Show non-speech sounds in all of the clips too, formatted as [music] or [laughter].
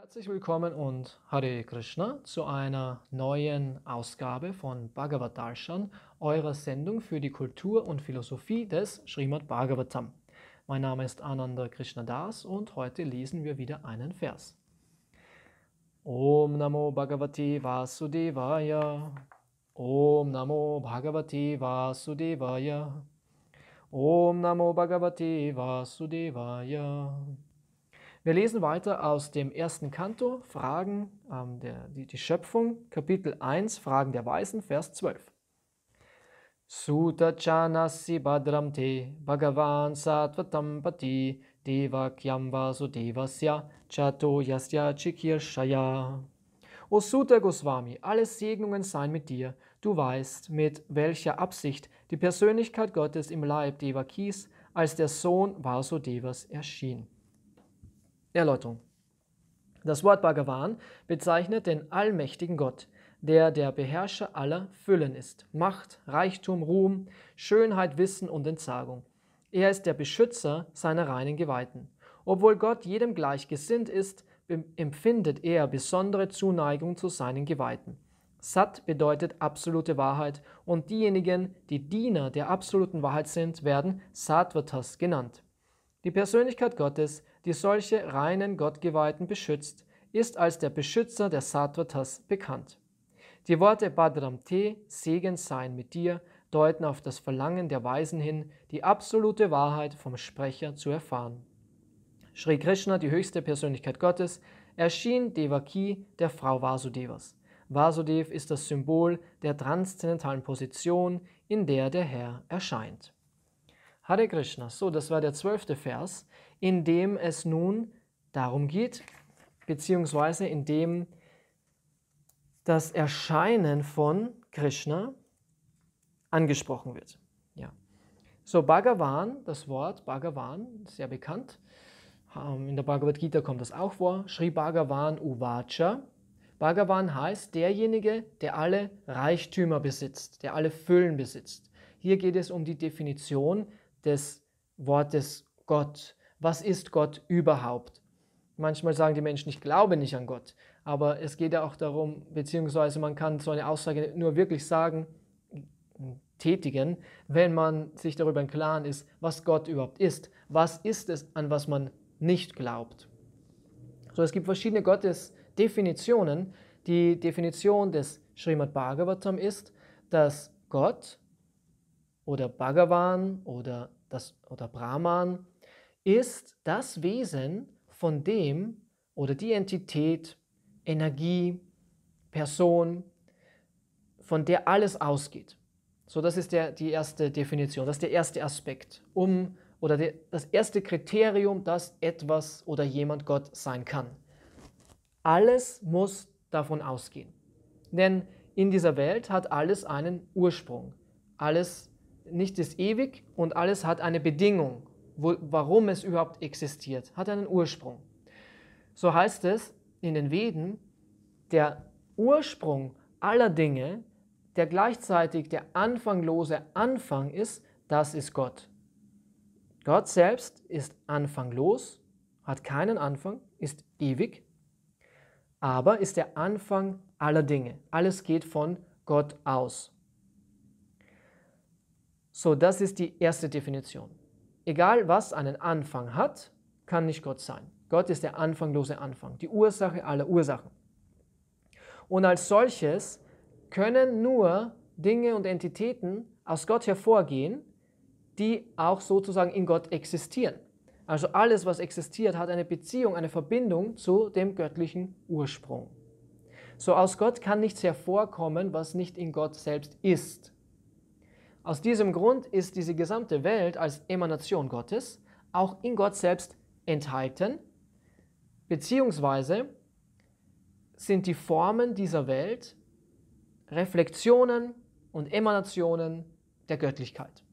Herzlich willkommen und Hare Krishna zu einer neuen Ausgabe von Bhagavad Darshan, eurer Sendung für die Kultur und Philosophie des Srimad Bhagavatam. Mein Name ist Ananda Krishna Das und heute lesen wir wieder einen Vers. Om Namo Bhagavati Vasudevaya. Om Namo Bhagavati Vasudevaya. Om Namo Bhagavati Vasudevaya. Wir lesen weiter aus dem ersten Kanto, Fragen, ähm, der, die, die, Schöpfung, Kapitel 1, Fragen der Weisen, Vers 12. Suta chanasi badram te bhagavan Satvatam pati devakyam vasudevasya chato yasya chikirshaya. O Sutta Goswami, alle Segnungen seien mit dir. Du weißt, mit welcher Absicht die Persönlichkeit Gottes im Leib Devakis als der Sohn Vasudevas erschien. Erläuterung. Das Wort Bhagavan bezeichnet den allmächtigen Gott, der der Beherrscher aller Füllen ist. Macht, Reichtum, Ruhm, Schönheit, Wissen und Entsagung. Er ist der Beschützer seiner reinen Geweihten. Obwohl Gott jedem gleichgesinnt ist, empfindet er besondere Zuneigung zu seinen Geweihten. Sat bedeutet absolute Wahrheit und diejenigen, die Diener der absoluten Wahrheit sind, werden Satvatas genannt. Die Persönlichkeit Gottes die solche reinen Gottgeweihten beschützt, ist als der Beschützer der Sattvatas bekannt. Die Worte Badram Te, Segen sein mit dir, deuten auf das Verlangen der Weisen hin, die absolute Wahrheit vom Sprecher zu erfahren. Sri Krishna, die höchste Persönlichkeit Gottes, erschien Devaki, der Frau Vasudevas. Vasudev ist das Symbol der transzendentalen Position, in der der Herr erscheint. Hare Krishna. So, das war der zwölfte Vers, in dem es nun darum geht, beziehungsweise in dem das Erscheinen von Krishna angesprochen wird. Ja. So, Bhagavan, das Wort Bhagavan, sehr bekannt. Ähm, in der Bhagavad Gita kommt das auch vor. Sri Bhagavan Uvacha. Bhagavan heißt derjenige, der alle Reichtümer besitzt, der alle Füllen besitzt. Hier geht es um die Definition des Wortes Gott. Was ist Gott überhaupt? Manchmal sagen die Menschen, ich glaube nicht an Gott. Aber es geht ja auch darum, beziehungsweise man kann so eine Aussage nur wirklich sagen, tätigen, wenn man sich darüber im Klaren ist, was Gott überhaupt ist. Was ist es, an was man nicht glaubt? So, es gibt verschiedene Gottesdefinitionen. Die Definition des Srimad Bhagavatam ist, dass Gott oder Bhagavan oder das, oder Brahman ist das Wesen, von dem oder die Entität, Energie, Person, von der alles ausgeht. So, das ist der, die erste Definition, das ist der erste Aspekt, um oder der, das erste Kriterium, dass etwas oder jemand Gott sein kann. Alles muss davon ausgehen. Denn in dieser Welt hat alles einen Ursprung. Alles nichts ist ewig und alles hat eine Bedingung, wo, warum es überhaupt existiert, hat einen Ursprung. So heißt es in den Veden, der Ursprung aller Dinge, der gleichzeitig der anfanglose Anfang ist, das ist Gott. Gott selbst ist anfanglos, hat keinen Anfang, ist ewig, aber ist der Anfang aller Dinge. Alles geht von Gott aus. So, das ist die erste Definition. Egal was einen Anfang hat, kann nicht Gott sein. Gott ist der anfanglose Anfang, die Ursache aller Ursachen. Und als solches können nur Dinge und Entitäten aus Gott hervorgehen, die auch sozusagen in Gott existieren. Also alles, was existiert, hat eine Beziehung, eine Verbindung zu dem göttlichen Ursprung. So aus Gott kann nichts hervorkommen, was nicht in Gott selbst ist. Aus diesem Grund ist diese gesamte Welt als Emanation Gottes auch in Gott selbst enthalten, beziehungsweise sind die Formen dieser Welt Reflexionen und Emanationen der Göttlichkeit.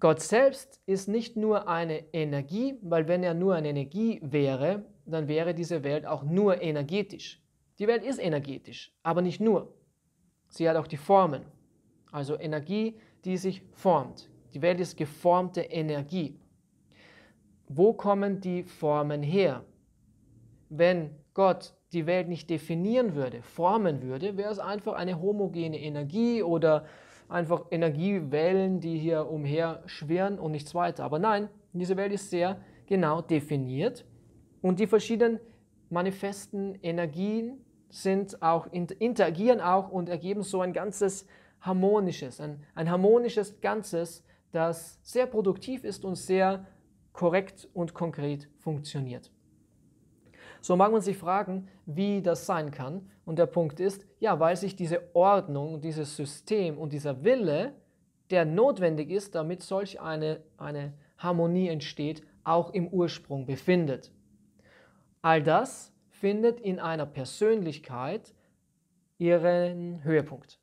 Gott selbst ist nicht nur eine Energie, weil wenn er nur eine Energie wäre, dann wäre diese Welt auch nur energetisch. Die Welt ist energetisch, aber nicht nur. Sie hat auch die Formen also Energie, die sich formt. Die Welt ist geformte Energie. Wo kommen die Formen her? Wenn Gott die Welt nicht definieren würde, formen würde, wäre es einfach eine homogene Energie oder einfach Energiewellen, die hier umher schwirren und nichts weiter. Aber nein, diese Welt ist sehr genau definiert und die verschiedenen manifesten Energien sind auch interagieren auch und ergeben so ein ganzes harmonisches, ein, ein harmonisches Ganzes, das sehr produktiv ist und sehr korrekt und konkret funktioniert. So mag man sich fragen, wie das sein kann. Und der Punkt ist, ja, weil sich diese Ordnung, dieses System und dieser Wille, der notwendig ist, damit solch eine, eine Harmonie entsteht, auch im Ursprung befindet. All das findet in einer Persönlichkeit ihren Höhepunkt.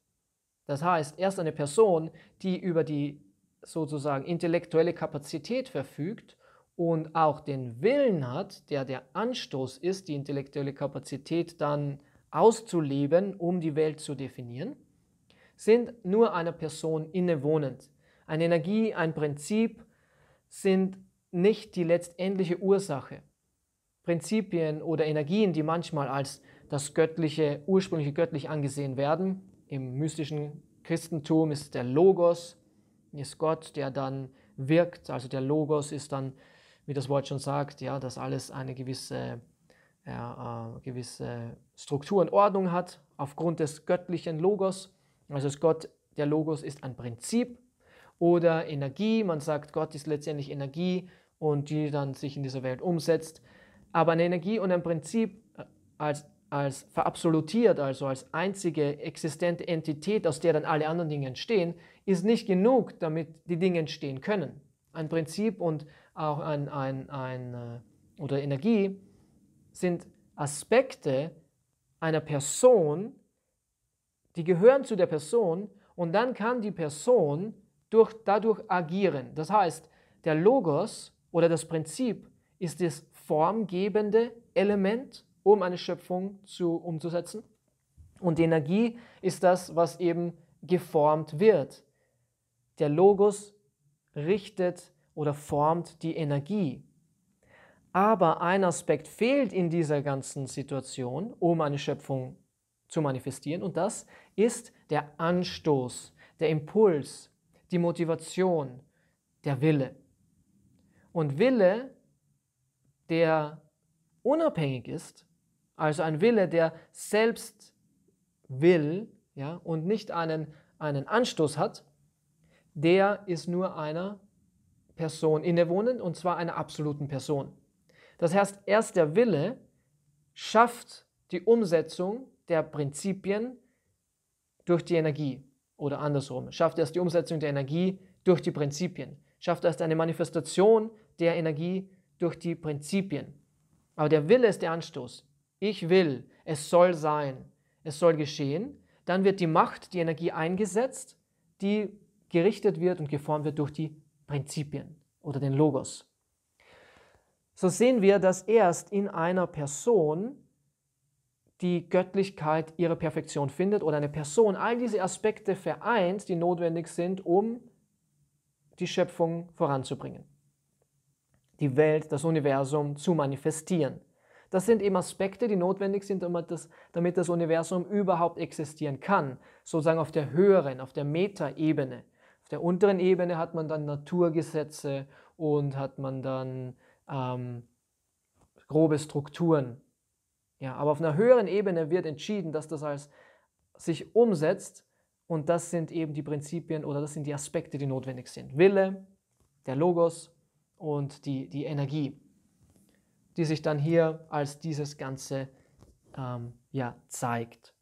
Das heißt, erst eine Person, die über die sozusagen intellektuelle Kapazität verfügt und auch den Willen hat, der der Anstoß ist, die intellektuelle Kapazität dann auszuleben, um die Welt zu definieren, sind nur einer Person innewohnend. Eine Energie, ein Prinzip sind nicht die letztendliche Ursache. Prinzipien oder Energien, die manchmal als das göttliche, ursprüngliche göttlich angesehen werden, im mystischen Christentum ist der Logos, ist Gott, der dann wirkt. Also der Logos ist dann, wie das Wort schon sagt, ja, dass alles eine gewisse, ja, äh, gewisse Struktur und Ordnung hat, aufgrund des göttlichen Logos. Also ist Gott, der Logos ist ein Prinzip oder Energie. Man sagt, Gott ist letztendlich Energie und die dann sich in dieser Welt umsetzt. Aber eine Energie und ein Prinzip äh, als als verabsolutiert, also als einzige existente Entität, aus der dann alle anderen Dinge entstehen, ist nicht genug, damit die Dinge entstehen können. Ein Prinzip und auch ein, ein, ein äh, oder Energie sind Aspekte einer Person, die gehören zu der Person und dann kann die Person durch, dadurch agieren. Das heißt, der Logos oder das Prinzip ist das formgebende Element um eine Schöpfung zu, umzusetzen. Und die Energie ist das, was eben geformt wird. Der Logos richtet oder formt die Energie. Aber ein Aspekt fehlt in dieser ganzen Situation, um eine Schöpfung zu manifestieren, und das ist der Anstoß, der Impuls, die Motivation, der Wille. Und Wille, der unabhängig ist also ein Wille, der selbst will ja, und nicht einen, einen Anstoß hat, der ist nur einer Person innewohnend und zwar einer absoluten Person. Das heißt, erst der Wille schafft die Umsetzung der Prinzipien durch die Energie oder andersrum. Schafft erst die Umsetzung der Energie durch die Prinzipien. Schafft erst eine Manifestation der Energie durch die Prinzipien. Aber der Wille ist der Anstoß ich will, es soll sein, es soll geschehen, dann wird die Macht, die Energie eingesetzt, die gerichtet wird und geformt wird durch die Prinzipien oder den Logos. So sehen wir, dass erst in einer Person die Göttlichkeit ihre Perfektion findet oder eine Person all diese Aspekte vereint, die notwendig sind, um die Schöpfung voranzubringen, die Welt, das Universum zu manifestieren. Das sind eben Aspekte, die notwendig sind, damit das, Universum überhaupt existieren kann. Sozusagen auf der höheren, auf der Metaebene. Auf der unteren Ebene hat man dann Naturgesetze und hat man dann ähm, grobe Strukturen. Ja, aber auf einer höheren Ebene wird entschieden, dass das als sich umsetzt und das sind eben die Prinzipien oder das sind die Aspekte, die notwendig sind. Wille, der Logos und die, die Energie die sich dann hier als dieses Ganze ähm, ja, zeigt.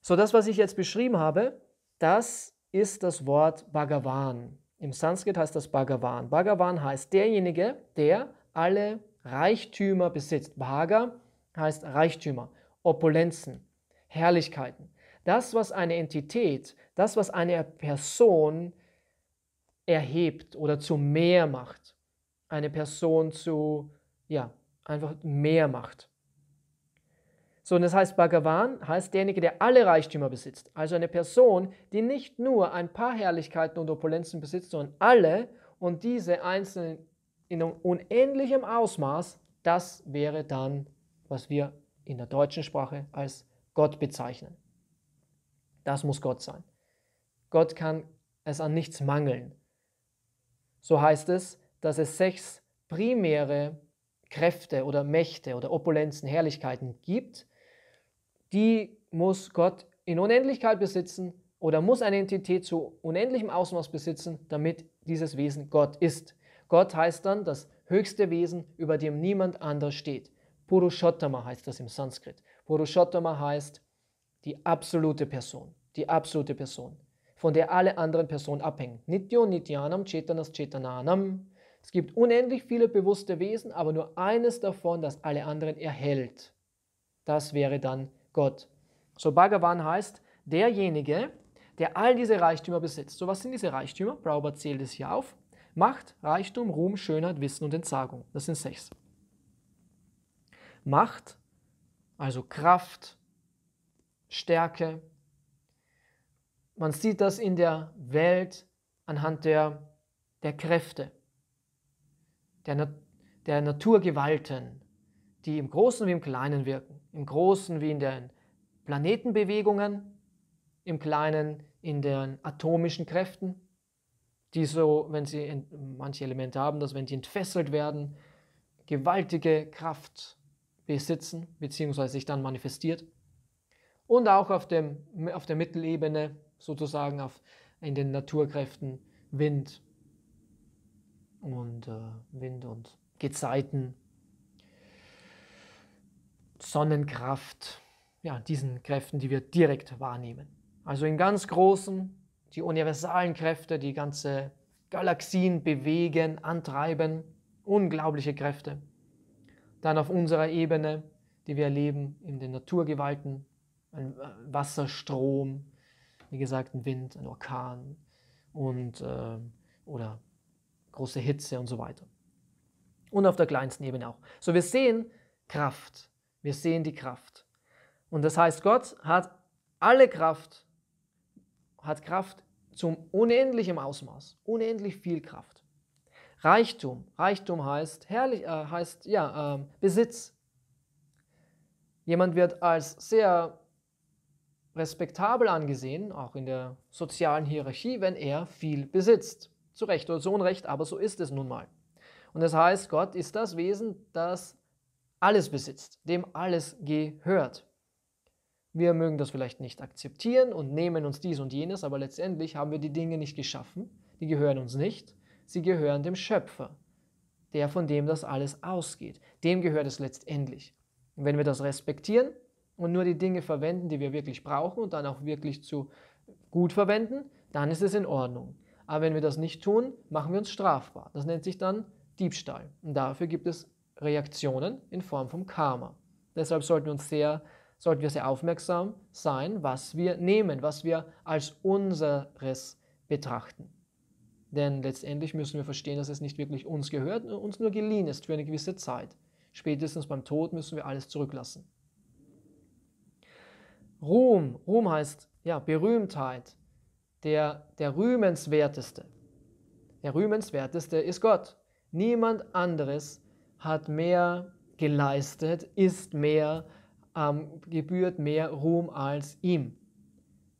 So, das, was ich jetzt beschrieben habe, das ist das Wort Bhagavan. Im Sanskrit heißt das Bhagavan. Bhagavan heißt derjenige, der alle Reichtümer besitzt. Bhaga heißt Reichtümer, Opulenzen, Herrlichkeiten. Das, was eine Entität, das, was eine Person erhebt oder zu mehr macht eine Person zu, ja, einfach mehr macht. So, und das heißt, Bhagavan heißt derjenige, der alle Reichtümer besitzt. Also eine Person, die nicht nur ein paar Herrlichkeiten und Opulenzen besitzt, sondern alle und diese einzelnen in unendlichem Ausmaß, das wäre dann, was wir in der deutschen Sprache als Gott bezeichnen. Das muss Gott sein. Gott kann es an nichts mangeln. So heißt es, dass es sechs primäre Kräfte oder Mächte oder Opulenzen, Herrlichkeiten gibt, die muss Gott in Unendlichkeit besitzen oder muss eine Entität zu unendlichem Ausmaß besitzen, damit dieses Wesen Gott ist. Gott heißt dann das höchste Wesen, über dem niemand anders steht. Purushottama heißt das im Sanskrit. Purushottama heißt die absolute Person, die absolute Person, von der alle anderen Personen abhängen. Nityo Nityanam Chetanas Chetananam es gibt unendlich viele bewusste Wesen, aber nur eines davon, das alle anderen erhält. Das wäre dann Gott. So Bhagavan heißt derjenige, der all diese Reichtümer besitzt. So was sind diese Reichtümer? Prabhupada zählt es hier auf. Macht, Reichtum, Ruhm, Schönheit, Wissen und Entsagung. Das sind sechs. Macht, also Kraft, Stärke. Man sieht das in der Welt anhand der, der Kräfte der, der Naturgewalten, die im Großen wie im Kleinen wirken, im Großen wie in den Planetenbewegungen, im Kleinen in den atomischen Kräften, die so, wenn sie manche Elemente haben, dass wenn die entfesselt werden, gewaltige Kraft besitzen, beziehungsweise sich dann manifestiert. Und auch auf, dem, auf der Mittelebene, sozusagen auf, in den Naturkräften, Wind, und äh, Wind und Gezeiten, Sonnenkraft, ja, diesen Kräften, die wir direkt wahrnehmen. Also in ganz großen, die universalen Kräfte, die ganze Galaxien bewegen, antreiben, unglaubliche Kräfte. Dann auf unserer Ebene, die wir erleben, in den Naturgewalten, ein äh, Wasserstrom, wie gesagt, ein Wind, ein Orkan und äh, oder große Hitze und so weiter. Und auf der kleinsten Ebene auch. So, wir sehen Kraft. Wir sehen die Kraft. Und das heißt, Gott hat alle Kraft, hat Kraft zum unendlichen Ausmaß, unendlich viel Kraft. Reichtum, Reichtum heißt, herrlich, äh, heißt ja, äh, Besitz. Jemand wird als sehr respektabel angesehen, auch in der sozialen Hierarchie, wenn er viel besitzt. Zu Recht oder zu Unrecht, aber so ist es nun mal. Und das heißt, Gott ist das Wesen, das alles besitzt, dem alles gehört. Wir mögen das vielleicht nicht akzeptieren und nehmen uns dies und jenes, aber letztendlich haben wir die Dinge nicht geschaffen, die gehören uns nicht, sie gehören dem Schöpfer, der von dem das alles ausgeht. Dem gehört es letztendlich. Und wenn wir das respektieren und nur die Dinge verwenden, die wir wirklich brauchen und dann auch wirklich zu gut verwenden, dann ist es in Ordnung. Aber wenn wir das nicht tun, machen wir uns strafbar. Das nennt sich dann Diebstahl. Und dafür gibt es Reaktionen in Form von Karma. Deshalb sollten wir, uns sehr, sollten wir sehr aufmerksam sein, was wir nehmen, was wir als unseres betrachten. Denn letztendlich müssen wir verstehen, dass es nicht wirklich uns gehört uns nur geliehen ist für eine gewisse Zeit. Spätestens beim Tod müssen wir alles zurücklassen. Ruhm, Ruhm heißt ja Berühmtheit, der, der rühmenswerteste. Der rühmenswerteste ist Gott. Niemand anderes hat mehr geleistet, ist mehr, ähm, gebührt mehr Ruhm als ihm.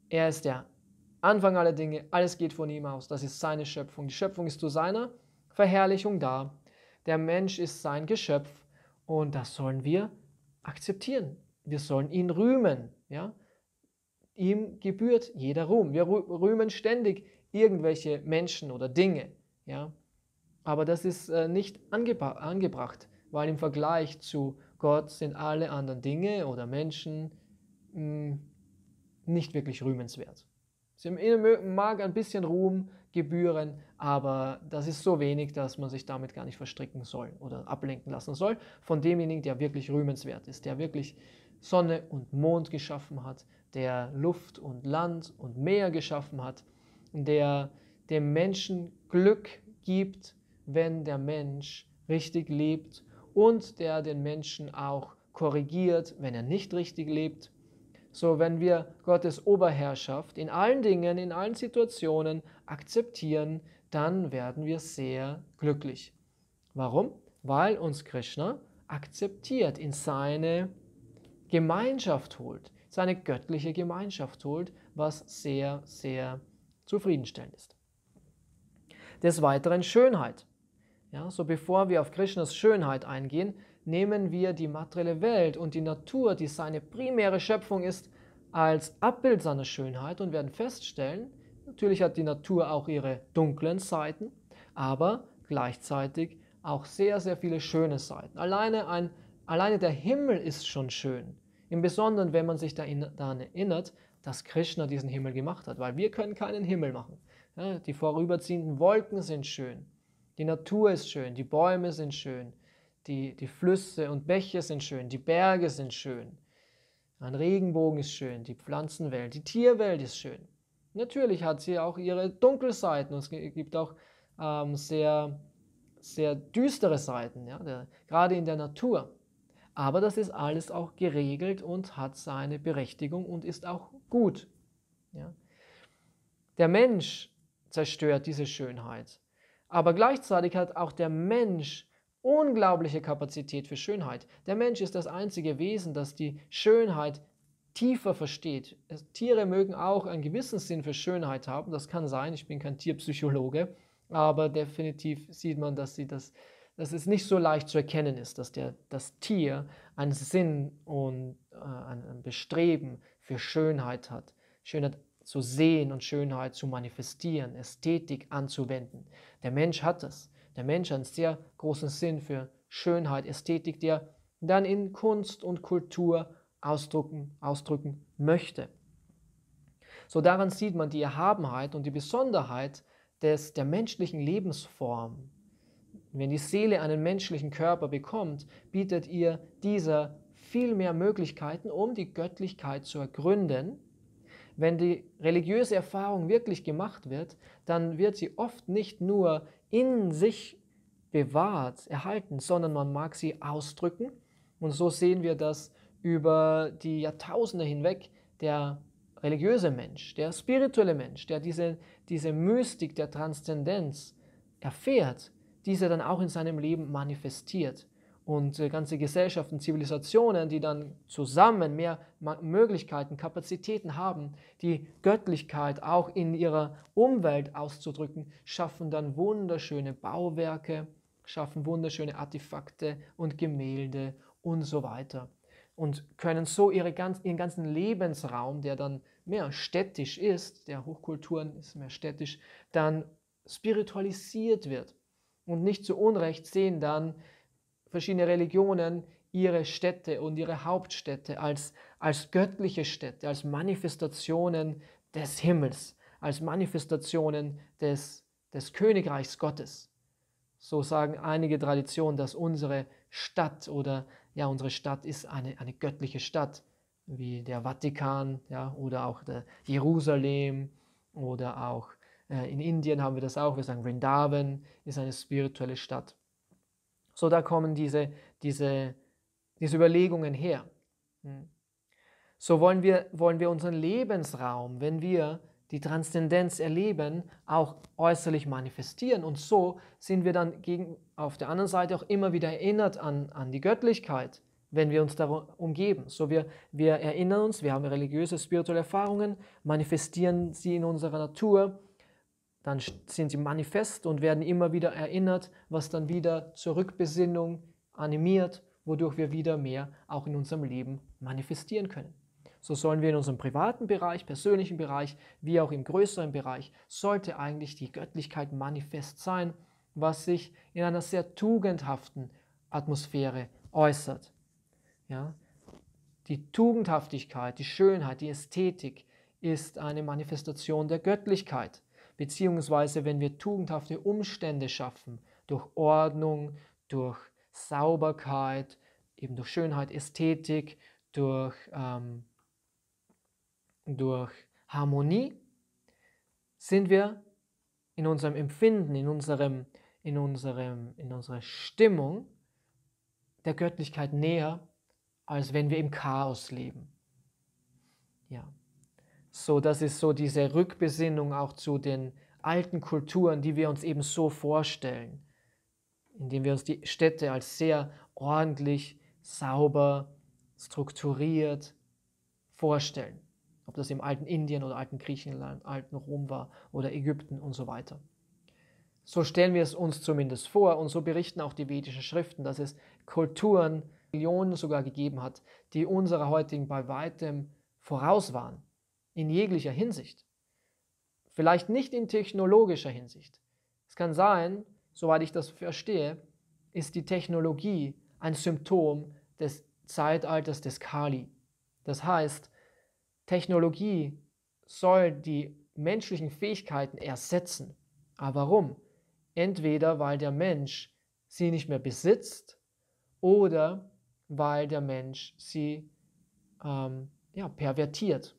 Er ist der Anfang aller Dinge, alles geht von ihm aus, das ist seine Schöpfung. Die Schöpfung ist zu seiner Verherrlichung da. Der Mensch ist sein Geschöpf und das sollen wir akzeptieren. Wir sollen ihn rühmen. Ja? ihm gebührt jeder Ruhm. Wir rühmen ständig irgendwelche Menschen oder Dinge. Ja? Aber das ist äh, nicht angebra angebracht, weil im Vergleich zu Gott sind alle anderen Dinge oder Menschen mh, hm, nicht wirklich rühmenswert. Sie mag ein bisschen Ruhm gebühren, aber das ist so wenig, dass man sich damit gar nicht verstricken soll oder ablenken lassen soll von demjenigen, der wirklich rühmenswert ist, der wirklich Sonne und Mond geschaffen hat, der Luft und Land und Meer geschaffen hat, der dem Menschen Glück gibt, wenn der Mensch richtig lebt und der den Menschen auch korrigiert, wenn er nicht richtig lebt. So, wenn wir Gottes Oberherrschaft in allen Dingen, in allen Situationen akzeptieren, dann werden wir sehr glücklich. Warum? Weil uns Krishna akzeptiert, in seine Gemeinschaft holt, seine göttliche Gemeinschaft holt, was sehr, sehr zufriedenstellend ist. Des Weiteren Schönheit. Ja, so bevor wir auf Krishnas Schönheit eingehen, nehmen wir die materielle Welt und die Natur, die seine primäre Schöpfung ist, als Abbild seiner Schönheit und werden feststellen, natürlich hat die Natur auch ihre dunklen Seiten, aber gleichzeitig auch sehr, sehr viele schöne Seiten. Alleine, ein, alleine der Himmel ist schon schön. Im Besonderen, wenn man sich daran erinnert, dass Krishna diesen Himmel gemacht hat, weil wir können keinen Himmel machen. Ja, die vorüberziehenden Wolken sind schön, die Natur ist schön, die Bäume sind schön, die, die Flüsse und Bäche sind schön, die Berge sind schön, ein Regenbogen ist schön, die Pflanzenwelt, die Tierwelt ist schön. Natürlich hat sie auch ihre Dunkelseiten und es gibt auch ähm, sehr, sehr düstere Seiten, ja, der, gerade in der Natur. Aber das ist alles auch geregelt und hat seine Berechtigung und ist auch gut. Ja? Der Mensch zerstört diese Schönheit. Aber gleichzeitig hat auch der Mensch unglaubliche Kapazität für Schönheit. Der Mensch ist das einzige Wesen, das die Schönheit tiefer versteht. Tiere mögen auch einen gewissen Sinn für Schönheit haben, das kann sein, ich bin kein Tierpsychologe, aber definitiv sieht man, dass sie das dass es nicht so leicht zu erkennen ist, dass der, das Tier einen Sinn und äh, ein Bestreben für Schönheit hat. Schönheit zu sehen und Schönheit zu manifestieren, Ästhetik anzuwenden. Der Mensch hat das. Der Mensch hat einen sehr großen Sinn für Schönheit, Ästhetik, der dann in Kunst und Kultur ausdrücken, ausdrücken möchte. So daran sieht man die Erhabenheit und die Besonderheit des, der menschlichen Lebensform, wenn die Seele einen menschlichen Körper bekommt, bietet ihr dieser viel mehr Möglichkeiten, um die Göttlichkeit zu ergründen. Wenn die religiöse Erfahrung wirklich gemacht wird, dann wird sie oft nicht nur in sich bewahrt, erhalten, sondern man mag sie ausdrücken. Und so sehen wir das über die Jahrtausende hinweg. Der religiöse Mensch, der spirituelle Mensch, der diese, diese Mystik der Transzendenz erfährt, diese dann auch in seinem Leben manifestiert. Und äh, ganze Gesellschaften, Zivilisationen, die dann zusammen mehr Möglichkeiten, Kapazitäten haben, die Göttlichkeit auch in ihrer Umwelt auszudrücken, schaffen dann wunderschöne Bauwerke, schaffen wunderschöne Artefakte und Gemälde und so weiter. Und können so ihre, ihren ganzen Lebensraum, der dann mehr städtisch ist, der Hochkulturen ist mehr städtisch, dann spiritualisiert wird und nicht zu Unrecht sehen dann verschiedene Religionen ihre Städte und ihre Hauptstädte als, als göttliche Städte, als Manifestationen des Himmels, als Manifestationen des, des Königreichs Gottes. So sagen einige Traditionen, dass unsere Stadt oder ja, unsere Stadt ist eine, eine göttliche Stadt, wie der Vatikan ja, oder auch der Jerusalem oder auch äh, in Indien haben wir das auch. Wir sagen, Vrindavan ist eine spirituelle Stadt. So, da kommen diese, diese, diese Überlegungen her. Hm. So wollen wir, wollen wir unseren Lebensraum, wenn wir die Transzendenz erleben, auch äußerlich manifestieren. Und so sind wir dann gegen, auf der anderen Seite auch immer wieder erinnert an, an die Göttlichkeit, wenn wir uns darum umgeben. So wir, wir erinnern uns, wir haben religiöse, spirituelle Erfahrungen, manifestieren sie in unserer Natur dann sind sie manifest und werden immer wieder erinnert, was dann wieder zur Rückbesinnung animiert, wodurch wir wieder mehr auch in unserem Leben manifestieren können. So sollen wir in unserem privaten Bereich, persönlichen Bereich, wie auch im größeren Bereich, sollte eigentlich die Göttlichkeit manifest sein, was sich in einer sehr tugendhaften Atmosphäre äußert. Ja? Die Tugendhaftigkeit, die Schönheit, die Ästhetik ist eine Manifestation der Göttlichkeit beziehungsweise wenn wir tugendhafte Umstände schaffen, durch Ordnung, durch Sauberkeit, eben durch Schönheit, Ästhetik, durch, ähm, durch Harmonie, sind wir in unserem Empfinden, in, unserem, in, unserem, in unserer Stimmung der Göttlichkeit näher, als wenn wir im Chaos leben. Ja. So, das ist so diese Rückbesinnung auch zu den alten Kulturen, die wir uns eben so vorstellen, indem wir uns die Städte als sehr ordentlich, sauber, strukturiert vorstellen. Ob das im alten Indien oder alten Griechenland, alten Rom war oder Ägypten und so weiter. So stellen wir es uns zumindest vor und so berichten auch die vedischen Schriften, dass es Kulturen, Millionen sogar gegeben hat, die unserer heutigen bei weitem voraus waren in jeglicher Hinsicht. Vielleicht nicht in technologischer Hinsicht. Es kann sein, soweit ich das verstehe, ist die Technologie ein Symptom des Zeitalters des Kali. Das heißt, Technologie soll die menschlichen Fähigkeiten ersetzen. Aber warum? Entweder weil der Mensch sie nicht mehr besitzt oder weil der Mensch sie ähm, ja, pervertiert.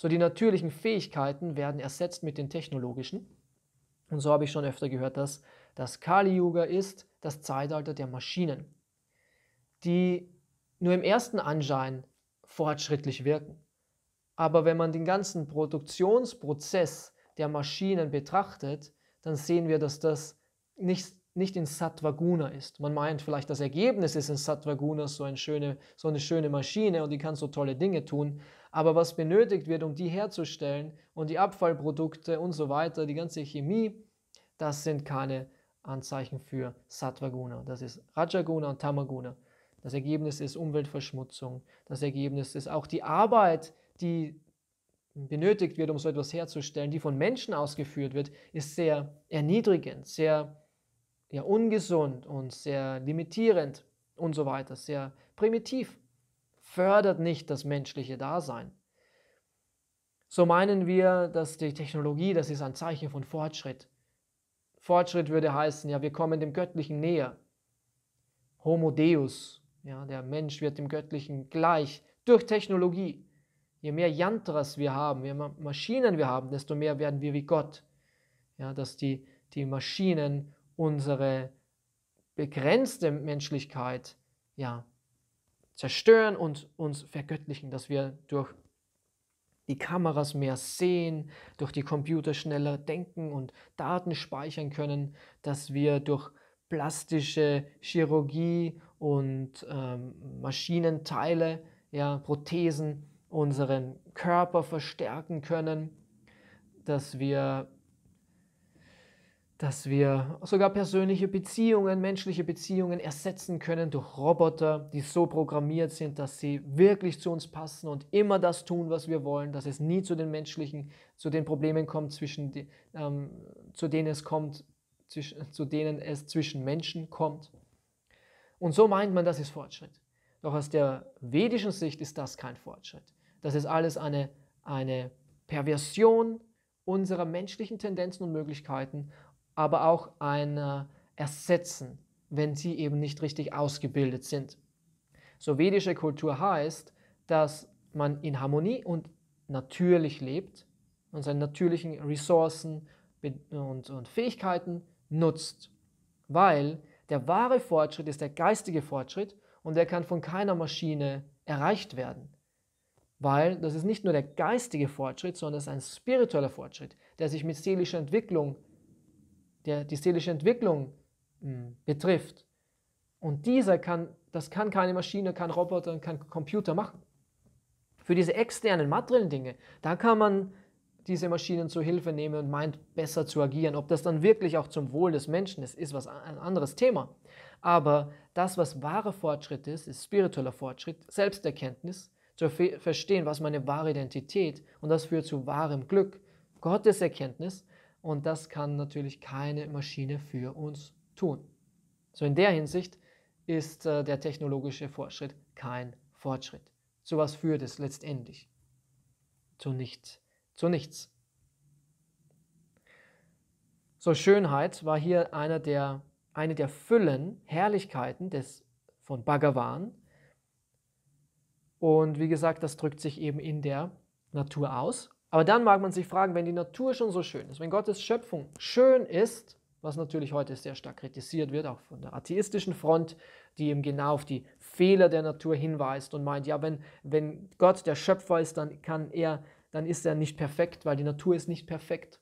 So die natürlichen Fähigkeiten werden ersetzt mit den technologischen. Und so habe ich schon öfter gehört, dass das Kali-Yuga ist das Zeitalter der Maschinen, die nur im ersten Anschein fortschrittlich wirken. Aber wenn man den ganzen Produktionsprozess der Maschinen betrachtet, dann sehen wir, dass das nicht nicht in Sattvaguna ist. Man meint vielleicht, das Ergebnis ist in Sattvaguna so eine, schöne, so eine schöne Maschine und die kann so tolle Dinge tun. Aber was benötigt wird, um die herzustellen und die Abfallprodukte und so weiter, die ganze Chemie, das sind keine Anzeichen für Sattvaguna. Das ist Rajaguna und Tamaguna. Das Ergebnis ist Umweltverschmutzung. Das Ergebnis ist auch die Arbeit, die benötigt wird, um so etwas herzustellen, die von Menschen ausgeführt wird, ist sehr erniedrigend, sehr ja ungesund und sehr limitierend und so weiter, sehr primitiv, fördert nicht das menschliche Dasein. So meinen wir, dass die Technologie, das ist ein Zeichen von Fortschritt. Fortschritt würde heißen, ja, wir kommen dem Göttlichen näher. Homo Deus, ja, der Mensch wird dem Göttlichen gleich durch Technologie. Je mehr Yantras wir haben, je mehr Maschinen wir haben, desto mehr werden wir wie Gott. Ja, dass die, die Maschinen unsere begrenzte Menschlichkeit ja, zerstören und uns vergöttlichen, dass wir durch die Kameras mehr sehen, durch die Computer schneller denken und Daten speichern können, dass wir durch plastische Chirurgie und ähm, Maschinenteile, ja, Prothesen unseren Körper verstärken können, dass wir dass wir sogar persönliche Beziehungen, menschliche Beziehungen ersetzen können durch Roboter, die so programmiert sind, dass sie wirklich zu uns passen und immer das tun, was wir wollen, dass es nie zu den menschlichen, zu den Problemen kommt, zwischen die, ähm, zu denen es kommt, zwisch, [laughs] zu denen es zwischen Menschen kommt. Und so meint man, das ist Fortschritt. Doch aus der vedischen Sicht ist das kein Fortschritt. Das ist alles eine, eine Perversion unserer menschlichen Tendenzen und Möglichkeiten aber auch ein äh, Ersetzen, wenn sie eben nicht richtig ausgebildet sind. So vedische Kultur heißt, dass man in Harmonie und natürlich lebt und seine natürlichen Ressourcen und, und Fähigkeiten nutzt, weil der wahre Fortschritt ist der geistige Fortschritt und der kann von keiner Maschine erreicht werden. Weil das ist nicht nur der geistige Fortschritt, sondern es ist ein spiritueller Fortschritt, der sich mit seelischer Entwicklung der die seelische Entwicklung hm, betrifft. Und dieser kann, das kann keine Maschine, kein Roboter, kein Computer machen. Für diese externen, materiellen Dinge, da kann man diese Maschinen zur Hilfe nehmen und meint, besser zu agieren. Ob das dann wirklich auch zum Wohl des Menschen ist, ist was ein anderes Thema. Aber das, was wahrer Fortschritt ist, ist spiritueller Fortschritt, Selbsterkenntnis, zu verstehen, was meine wahre Identität und das führt zu wahrem Glück, Gotteserkenntnis und das kann natürlich keine Maschine für uns tun. So in der Hinsicht ist äh, der technologische Fortschritt kein Fortschritt. Zu was führt es letztendlich? Zu nichts. Zu nichts. So Schönheit war hier einer der, eine der Füllen, Herrlichkeiten des, von Bhagavan. Und wie gesagt, das drückt sich eben in der Natur aus. Aber dann mag man sich fragen, wenn die Natur schon so schön ist, wenn Gottes Schöpfung schön ist, was natürlich heute sehr stark kritisiert wird, auch von der atheistischen Front, die eben genau auf die Fehler der Natur hinweist und meint, ja, wenn, wenn Gott der Schöpfer ist, dann kann er, dann ist er nicht perfekt, weil die Natur ist nicht perfekt.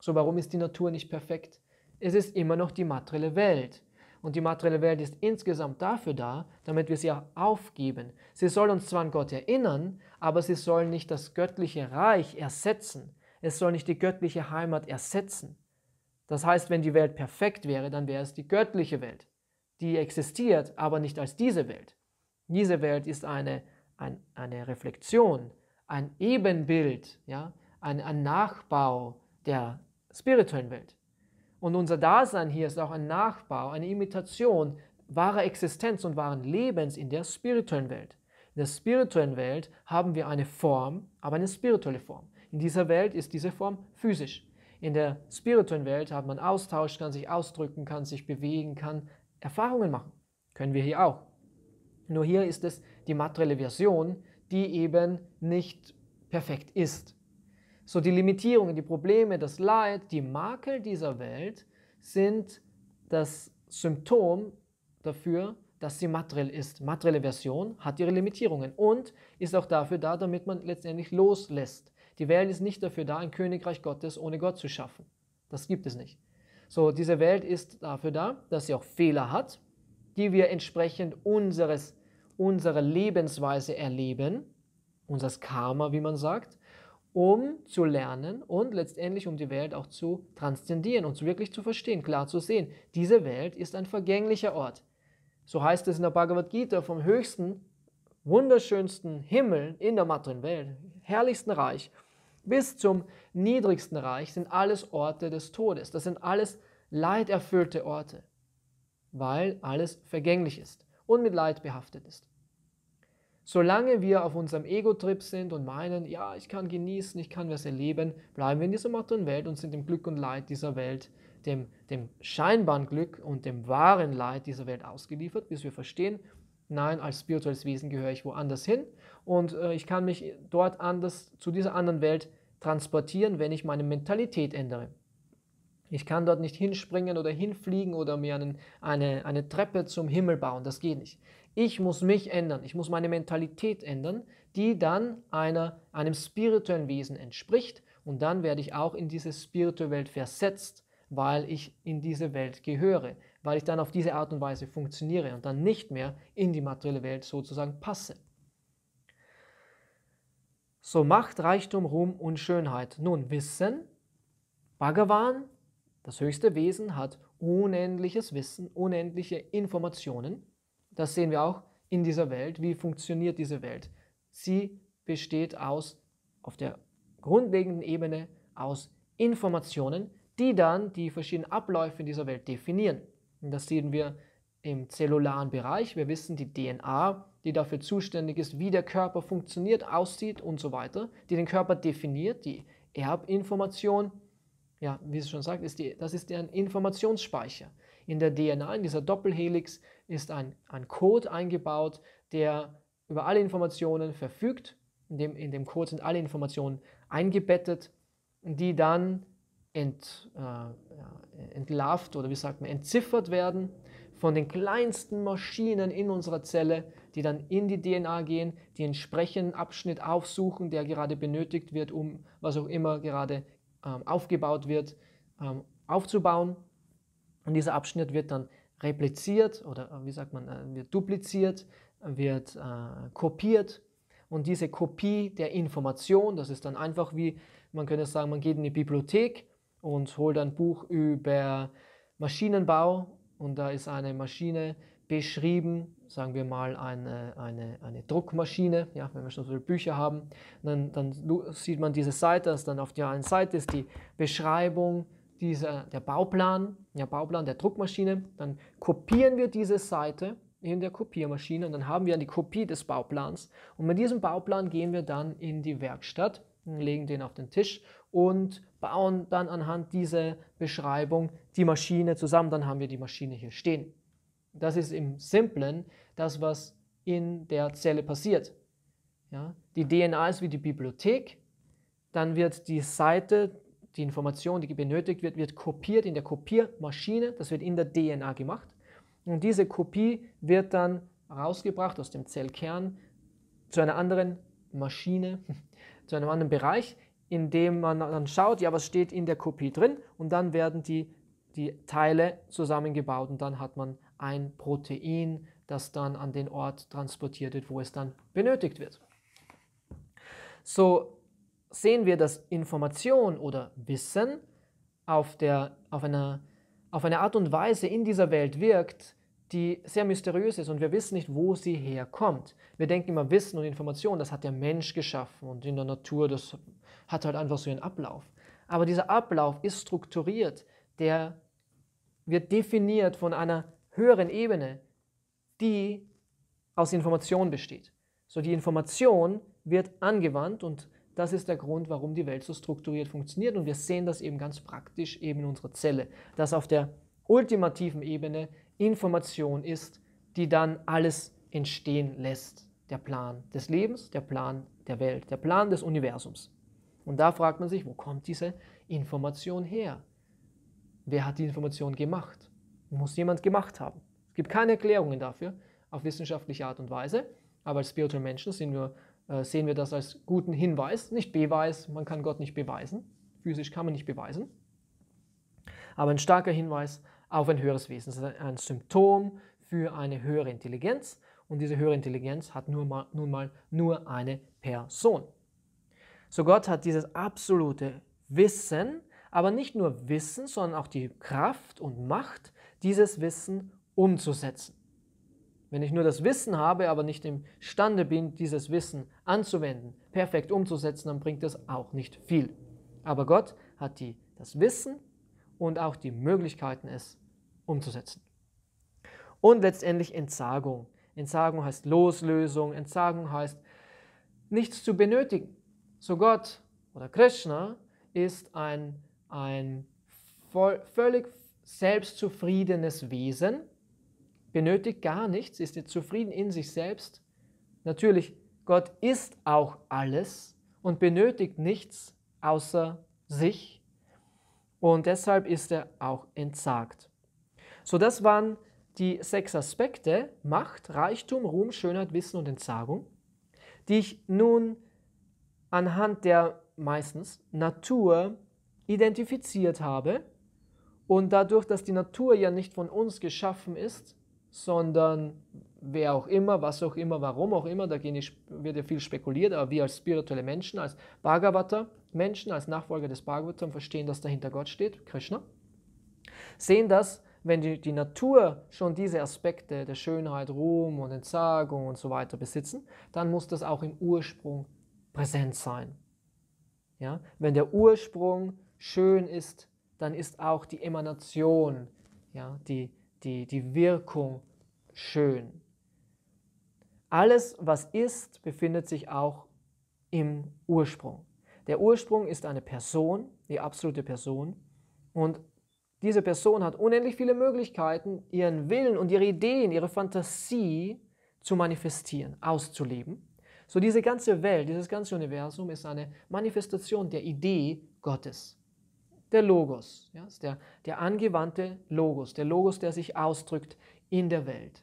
So, warum ist die Natur nicht perfekt? Es ist immer noch die materielle Welt. Und die materielle Welt ist insgesamt dafür da, damit wir sie aufgeben. Sie soll uns zwar an Gott erinnern, aber sie sollen nicht das göttliche Reich ersetzen. Es soll nicht die göttliche Heimat ersetzen. Das heißt, wenn die Welt perfekt wäre, dann wäre es die göttliche Welt, die existiert, aber nicht als diese Welt. Diese Welt ist eine, ein, eine Reflexion, ein Ebenbild, ja? ein, ein Nachbau der spirituellen Welt. Und unser Dasein hier ist auch ein Nachbau, eine Imitation wahrer Existenz und wahren Lebens in der spirituellen Welt. In der spirituellen Welt haben wir eine Form, aber eine spirituelle Form. In dieser Welt ist diese Form physisch. In der spirituellen Welt hat man Austausch, kann sich ausdrücken, kann sich bewegen, kann Erfahrungen machen. Können wir hier auch. Nur hier ist es die materielle Version, die eben nicht perfekt ist. So die Limitierungen, die Probleme, das Leid, die Makel dieser Welt sind das Symptom dafür, dass sie materiell ist. Materielle Version hat ihre Limitierungen und ist auch dafür da, damit man letztendlich loslässt. Die Welt ist nicht dafür da, ein Königreich Gottes ohne Gott zu schaffen. Das gibt es nicht. So, diese Welt ist dafür da, dass sie auch Fehler hat, die wir entsprechend unseres, unserer Lebensweise erleben, unseres Karma, wie man sagt, um zu lernen und letztendlich um die Welt auch zu transzendieren und wirklich zu verstehen, klar zu sehen. Diese Welt ist ein vergänglicher Ort. So heißt es in der Bhagavad Gita vom höchsten, wunderschönsten Himmel in der materiellen Welt, herrlichsten Reich, bis zum niedrigsten Reich sind alles Orte des Todes. Das sind alles leiderfüllte Orte, weil alles vergänglich ist und mit Leid behaftet ist. Solange wir auf unserem Ego-Trip sind und meinen, ja, ich kann genießen, ich kann was erleben, bleiben wir in dieser materiellen Welt und sind im Glück und Leid dieser Welt dem, dem scheinbaren Glück und dem wahren Leid dieser Welt ausgeliefert, bis wir verstehen, nein, als spirituelles Wesen gehöre ich woanders hin und äh, ich kann mich dort anders zu dieser anderen Welt transportieren, wenn ich meine Mentalität ändere. Ich kann dort nicht hinspringen oder hinfliegen oder mir einen, eine, eine Treppe zum Himmel bauen. Das geht nicht. Ich muss mich ändern. Ich muss meine Mentalität ändern, die dann einer, einem spirituellen Wesen entspricht. Und dann werde ich auch in diese spirituelle Welt versetzt weil ich in diese Welt gehöre, weil ich dann auf diese Art und Weise funktioniere und dann nicht mehr in die materielle Welt sozusagen passe. So Macht, Reichtum, Ruhm und Schönheit. Nun Wissen, Bhagavan, das höchste Wesen, hat unendliches Wissen, unendliche Informationen. Das sehen wir auch in dieser Welt. Wie funktioniert diese Welt? Sie besteht aus, auf der grundlegenden Ebene, aus Informationen, die dann die verschiedenen Abläufe in dieser Welt definieren. Und das sehen wir im zellularen Bereich. Wir wissen die DNA, die dafür zuständig ist, wie der Körper funktioniert, aussieht und so weiter, die den Körper definiert, die Erbinformation. Ja, wie es schon sagt, ist die, das ist ein Informationsspeicher. In der DNA, in dieser Doppelhelix, ist ein, ein Code eingebaut, der über alle Informationen verfügt. In dem, in dem Code sind alle Informationen eingebettet, die dann ent, äh, entlarvt oder wie sagt man, entziffert werden von den kleinsten Maschinen in unserer Zelle, die dann in die DNA gehen, die entsprechenden Abschnitt aufsuchen, der gerade benötigt wird, um was auch immer gerade ähm, aufgebaut wird, ähm, aufzubauen. Und dieser Abschnitt wird dann repliziert oder äh, wie sagt man, äh, wird dupliziert, wird äh, kopiert. Und diese Kopie der Information, das ist dann einfach wie, man könnte sagen, man geht in die Bibliothek und holt ein Buch über Maschinenbau und da ist eine Maschine beschrieben, sagen wir mal eine, eine, eine Druckmaschine, ja, wenn wir schon so Bücher haben, dann, dann sieht man diese Seite, dass dann auf der einen Seite ist die Beschreibung dieser, der Bauplan, der Bauplan der Druckmaschine, dann kopieren wir diese Seite in der Kopiermaschine und dann haben wir dann die Kopie des Bauplans und mit diesem Bauplan gehen wir dann in die Werkstatt legen den auf den Tisch und bauen dann anhand dieser Beschreibung die Maschine zusammen. Dann haben wir die Maschine hier stehen. Das ist im Simplen das, was in der Zelle passiert. Ja? Die DNA ist wie die Bibliothek. Dann wird die Seite, die Information, die benötigt wird, wird kopiert in der Kopiermaschine. Das wird in der DNA gemacht. Und diese Kopie wird dann rausgebracht aus dem Zellkern zu einer anderen Maschine, [laughs] zu einem anderen Bereich, in dem man dann schaut, ja, was steht in der Kopie drin und dann werden die, die Teile zusammengebaut und dann hat man ein Protein, das dann an den Ort transportiert wird, wo es dann benötigt wird. So sehen wir, dass Information oder Wissen auf, der, auf, einer, auf eine Art und Weise in dieser Welt wirkt, die sehr mysteriös ist und wir wissen nicht, wo sie herkommt. Wir denken immer, Wissen und Information, das hat der Mensch geschaffen und in der Natur, das hat halt einfach so ihren Ablauf. Aber dieser Ablauf ist strukturiert, der wird definiert von einer höheren Ebene, die aus Information besteht. So die Information wird angewandt und das ist der Grund, warum die Welt so strukturiert funktioniert und wir sehen das eben ganz praktisch eben in unserer Zelle, dass auf der ultimativen Ebene Information ist, die dann alles entstehen lässt. Der Plan des Lebens, der Plan der Welt, der Plan des Universums. Und da fragt man sich, wo kommt diese Information her? Wer hat die Information gemacht? Muss jemand gemacht haben. Es gibt keine Erklärungen dafür auf wissenschaftliche Art und Weise, aber als spiritual Menschen sehen wir, äh, sehen wir das als guten Hinweis, nicht Beweis, man kann Gott nicht beweisen, physisch kann man nicht beweisen, aber ein starker Hinweis auf ein höheres Wesen. Das ist ein Symptom für eine höhere Intelligenz und diese höhere Intelligenz hat nun mal, nun mal nur eine Person. So Gott hat dieses absolute Wissen, aber nicht nur Wissen, sondern auch die Kraft und Macht, dieses Wissen umzusetzen. Wenn ich nur das Wissen habe, aber nicht imstande bin, dieses Wissen anzuwenden, perfekt umzusetzen, dann bringt das auch nicht viel. Aber Gott hat die, das Wissen und auch die Möglichkeiten, es umzusetzen. Und letztendlich Entsagung. Entsagung heißt Loslösung, Entsagung heißt nichts zu benötigen. So Gott oder Krishna ist ein, ein voll, völlig selbstzufriedenes Wesen, benötigt gar nichts, ist zufrieden in sich selbst. Natürlich, Gott ist auch alles und benötigt nichts außer sich und deshalb ist er auch entsagt. So, das waren die sechs Aspekte, Macht, Reichtum, Ruhm, Schönheit, Wissen und Entsagung, die ich nun anhand der meistens Natur identifiziert habe. Und dadurch, dass die Natur ja nicht von uns geschaffen ist, sondern wer auch immer, was auch immer, warum auch immer, da wird ja viel spekuliert, aber wir als spirituelle Menschen, als Bhagavata-Menschen, als Nachfolger des Bhagavatam verstehen, dass dahinter Gott steht, Krishna, sehen das wenn die, die Natur schon diese Aspekte der Schönheit, Ruhm und Entsagung und so weiter besitzen, dann muss das auch im Ursprung präsent sein. Ja? Wenn der Ursprung schön ist, dann ist auch die Emanation, ja, die, die, die Wirkung schön. Alles, was ist, befindet sich auch im Ursprung. Der Ursprung ist eine Person, die absolute Person, und diese Person hat unendlich viele Möglichkeiten, ihren Willen und ihre Ideen, ihre Fantasie zu manifestieren, auszuleben. So diese ganze Welt, dieses ganze Universum ist eine Manifestation der Idee Gottes. Der Logos, ja, ist der, der angewandte Logos, der Logos, der sich ausdrückt in der Welt.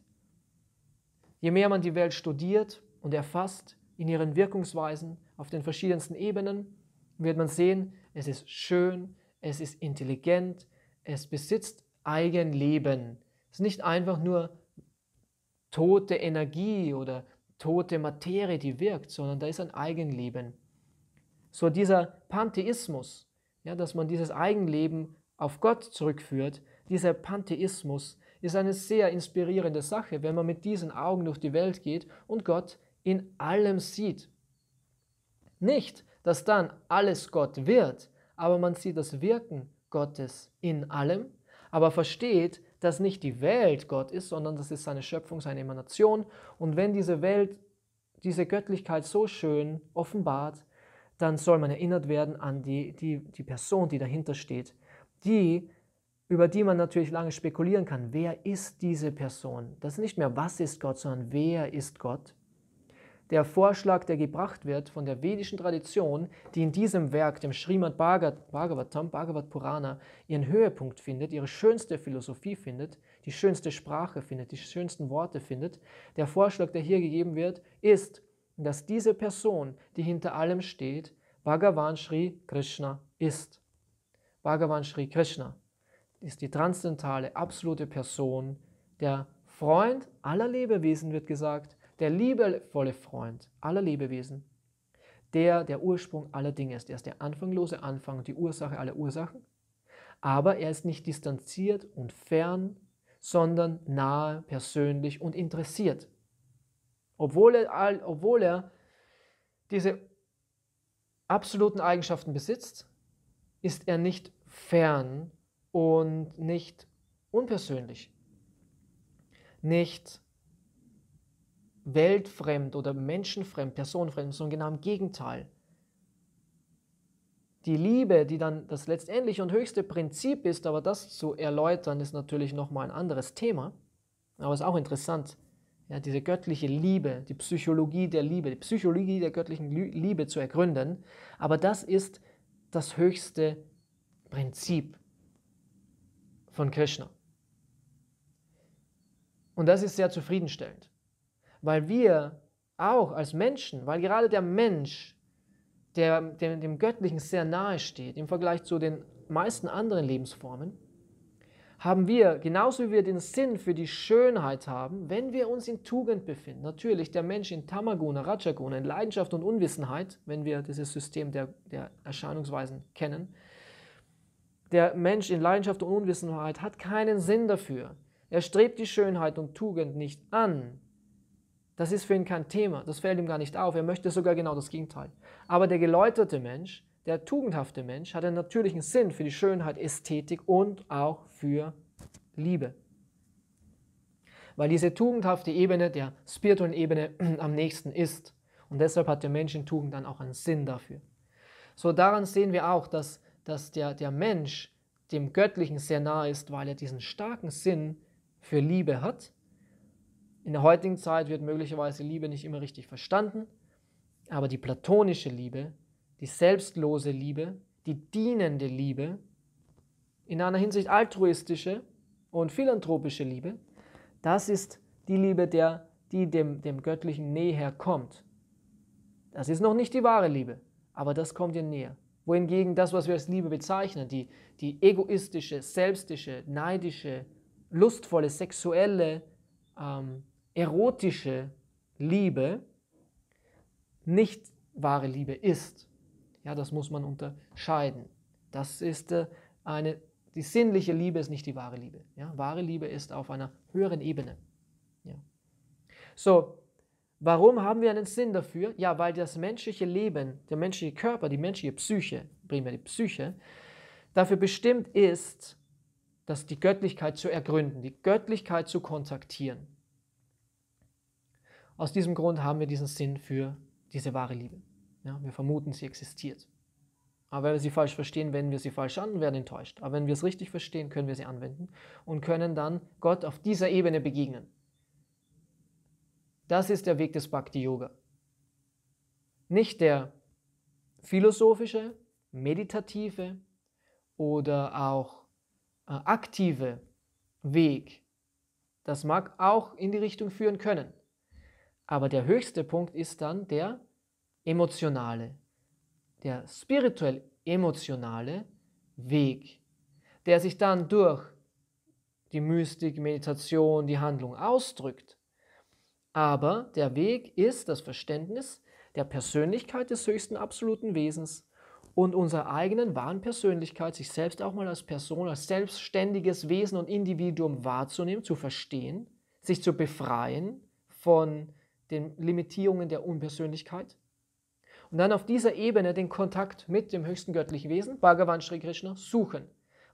Je mehr man die Welt studiert und erfasst in ihren Wirkungsweisen auf den verschiedensten Ebenen, wird man sehen, es ist schön, es ist intelligent, es besitzt Eigenleben. Es ist nicht einfach nur tote Energie oder tote Materie, die wirkt, sondern da ist ein Eigenleben. So dieser Pantheismus, ja, dass man dieses Eigenleben auf Gott zurückführt, dieser Pantheismus ist eine sehr inspirierende Sache, wenn man mit diesen Augen durch die Welt geht und Gott in allem sieht. Nicht, dass dann alles Gott wird, aber man sieht das Wirken Gottes in allem, aber versteht, dass nicht die Welt Gott ist, sondern das ist seine Schöpfung, seine Emanation. Und wenn diese Welt diese Göttlichkeit so schön offenbart, dann soll man erinnert werden an die, die, die Person, die dahinter steht, die, über die man natürlich lange spekulieren kann. Wer ist diese Person? Das ist nicht mehr, was ist Gott, sondern wer ist Gott? Der Vorschlag, der gebracht wird von der vedischen Tradition, die in diesem Werk, dem Srimad Bhagavatam, Bhagavat Purana, ihren Höhepunkt findet, ihre schönste Philosophie findet, die schönste Sprache findet, die schönsten Worte findet, der Vorschlag, der hier gegeben wird, ist, dass diese Person, die hinter allem steht, Bhagavan Sri Krishna ist. Bhagavan Sri Krishna ist die transzendentale, absolute Person, der Freund aller Lebewesen, wird gesagt, der liebevolle Freund aller Lebewesen, der der Ursprung aller Dinge ist. Er ist der anfanglose Anfang, die Ursache aller Ursachen. Aber er ist nicht distanziert und fern, sondern nahe, persönlich und interessiert. Obwohl er, obwohl er diese absoluten Eigenschaften besitzt, ist er nicht fern und nicht unpersönlich, nicht weltfremd oder menschenfremd, personenfremd, sondern genau im Gegenteil. Die Liebe, die dann das letztendliche und höchste Prinzip ist, aber das zu erläutern, ist natürlich nochmal ein anderes Thema, aber ist auch interessant. Ja, diese göttliche Liebe, die Psychologie der Liebe, die Psychologie der göttlichen Liebe zu ergründen, aber das ist das höchste Prinzip von Krishna. Und das ist sehr zufriedenstellend weil wir auch als Menschen, weil gerade der Mensch, der dem, dem Göttlichen sehr nahe steht, im Vergleich zu den meisten anderen Lebensformen, haben wir, genauso wie wir den Sinn für die Schönheit haben, wenn wir uns in Tugend befinden. Natürlich der Mensch in Tamaguna, Rajaguna, in Leidenschaft und Unwissenheit, wenn wir dieses System der, der Erscheinungsweisen kennen. Der Mensch in Leidenschaft und Unwissenheit hat keinen Sinn dafür. Er strebt die Schönheit und Tugend nicht an. Das ist für ihn kein Thema, das fällt ihm gar nicht auf. Er möchte sogar genau das Gegenteil. Aber der geläuterte Mensch, der tugendhafte Mensch, hat einen natürlichen Sinn für die Schönheit, Ästhetik und auch für Liebe. Weil diese tugendhafte Ebene der spirituellen Ebene [clears throat] am nächsten ist. Und deshalb hat der Mensch in Tugend dann auch einen Sinn dafür. So daran sehen wir auch, dass, dass der, der Mensch dem Göttlichen sehr nahe ist, weil er diesen starken Sinn für Liebe hat in der heutigen Zeit wird möglicherweise Liebe nicht immer richtig verstanden, aber die platonische Liebe, die selbstlose Liebe, die dienende Liebe, in einer Hinsicht altruistische und philanthropische Liebe, das ist die Liebe, der, die dem, dem Göttlichen näher kommt. Das ist noch nicht die wahre Liebe, aber das kommt ihr näher. Wohingegen das, was wir als Liebe bezeichnen, die, die egoistische, selbstische, neidische, lustvolle, sexuelle, ähm, erotische Liebe nicht wahre Liebe ist. Ja, das muss man unterscheiden. Das ist äh, eine, die sinnliche Liebe ist nicht die wahre Liebe. Ja, wahre Liebe ist auf einer höheren Ebene. Ja. So, warum haben wir einen Sinn dafür? Ja, weil das menschliche Leben, der menschliche Körper, die menschliche Psyche, primär die Psyche, dafür bestimmt ist, das die Göttlichkeit zu ergründen, die Göttlichkeit zu kontaktieren. Aus diesem Grund haben wir diesen Sinn für diese wahre Liebe. Ja, wir vermuten, sie existiert. Aber wenn wir sie falsch verstehen, wenden wir sie falsch an und werden enttäuscht. Aber wenn wir es richtig verstehen, können wir sie anwenden und können dann Gott auf dieser Ebene begegnen. Das ist der Weg des Bhakti Yoga. Nicht der philosophische, meditative oder auch äh, aktive Weg. Das mag auch in die Richtung führen können. Aber der höchste Punkt ist dann der emotionale, der spirituell-emotionale Weg, der sich dann durch die Mystik, Meditation, die Handlung ausdrückt. Aber der Weg ist das Verständnis der Persönlichkeit des höchsten absoluten Wesens und unserer eigenen wahren Persönlichkeit, sich selbst auch mal als Person, als selbstständiges Wesen und Individuum wahrzunehmen, zu verstehen, sich zu befreien von den Limitierungen der Unpersönlichkeit. Und dann auf dieser Ebene den Kontakt mit dem höchsten göttlichen Wesen, Bhagavan Sri Krishna, suchen.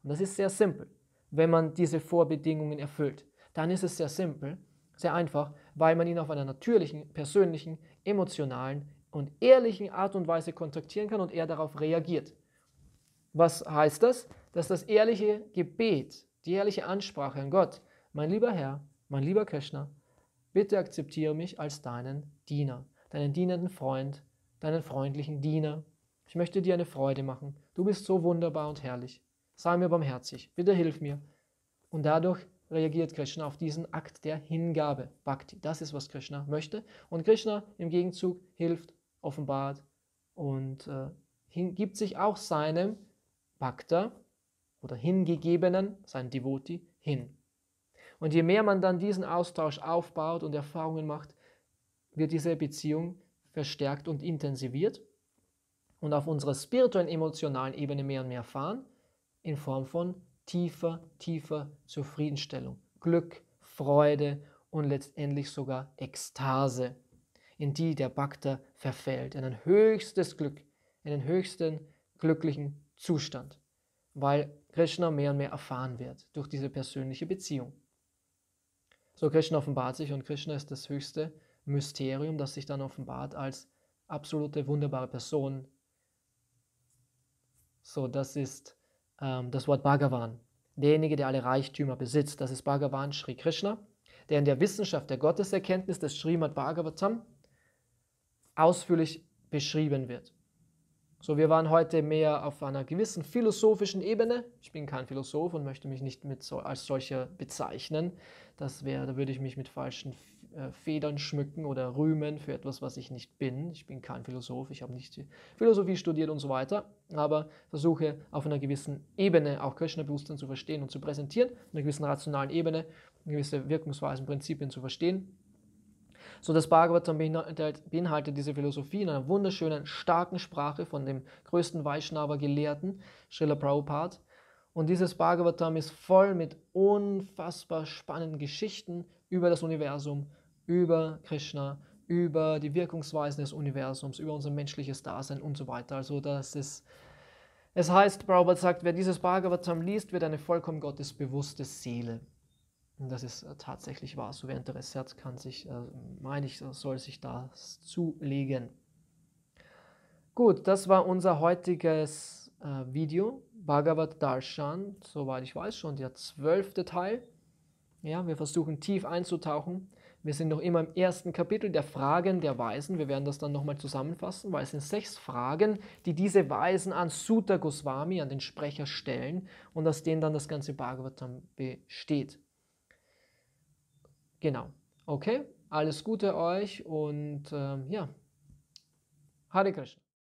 Und das ist sehr simpel, wenn man diese Vorbedingungen erfüllt. Dann ist es sehr simpel, sehr einfach, weil man ihn auf einer natürlichen, persönlichen, emotionalen und ehrlichen Art und Weise kontaktieren kann und er darauf reagiert. Was heißt das? Dass das ehrliche Gebet, die ehrliche Ansprache an Gott, mein lieber Herr, mein lieber Krishna, bitte akzeptiere mich als deinen Diener, deinen dienenden Freund, deinen freundlichen Diener. Ich möchte dir eine Freude machen. Du bist so wunderbar und herrlich. Sei mir barmherzig. Bitte hilf mir. Und dadurch reagiert Krishna auf diesen Akt der Hingabe, Bhakti. Das ist, was Krishna möchte. Und Krishna im Gegenzug hilft offenbart und äh, hingibt sich auch seinem Bhakta oder Hingegebenen, seinem Devoti, hin. Und je mehr man dann diesen Austausch aufbaut und Erfahrungen macht, wird diese Beziehung verstärkt und intensiviert und auf unserer spirituellen, emotionalen Ebene mehr und mehr erfahren, in Form von tiefer, tiefer Zufriedenstellung, Glück, Freude und letztendlich sogar Ekstase in die der Bhakta verfällt, in ein höchstes Glück, in den höchsten glücklichen Zustand, weil Krishna mehr und mehr erfahren wird durch diese persönliche Beziehung. So Krishna offenbart sich und Krishna ist das höchste Mysterium, das sich dann offenbart als absolute wunderbare Person. So, das ist ähm, das Wort Bhagavan. Derjenige, der alle Reichtümer besitzt, das ist Bhagavan Sri Krishna, der in der Wissenschaft der Gotteserkenntnis des Srimad Bhagavatam ausführlich beschrieben wird. So, wir waren heute mehr auf einer gewissen philosophischen Ebene. Ich bin kein Philosoph und möchte mich nicht so, als solcher bezeichnen. Das wäre, da würde ich mich mit falschen äh, Federn schmücken oder rühmen für etwas, was ich nicht bin. Ich bin kein Philosoph, ich habe nicht Philosophie studiert und so weiter, aber versuche auf einer gewissen Ebene auch Krishna-Bewusstsein zu verstehen und zu präsentieren, auf einer gewissen rationalen Ebene, gewisse Wirkungsweisen, Prinzipien zu verstehen so das Bhagavatam beinhaltet diese Philosophie in einer wunderschönen, starken Sprache von dem größten Vaishnava-Gelehrten, Srila Prabhupada. Und dieses Bhagavatam ist voll mit unfassbar spannenden Geschichten über das Universum, über Krishna, über die Wirkungsweisen des Universums, über unser menschliches Dasein und so weiter. Also das ist, es heißt, Prabhupada sagt, wer dieses Bhagavatam liest, wird eine vollkommen gottesbewusste Seele. Das ist äh, tatsächlich wahr. So wer Interesse hat, kann sich, äh, meine ich, soll sich das zulegen. Gut, das war unser heutiges äh, Video. Bhagavad Darshan, soweit ich weiß, schon der zwölfte Teil. Ja, wir versuchen tief einzutauchen. Wir sind noch immer im ersten Kapitel der Fragen der Weisen. Wir werden das dann nochmal zusammenfassen, weil es sind sechs Fragen, die diese Weisen an Sutta Goswami, an den Sprecher stellen und aus denen dann das ganze Bhagavatam besteht. Genau. Okay, alles Gute euch und äh, ja, Hare Krishna.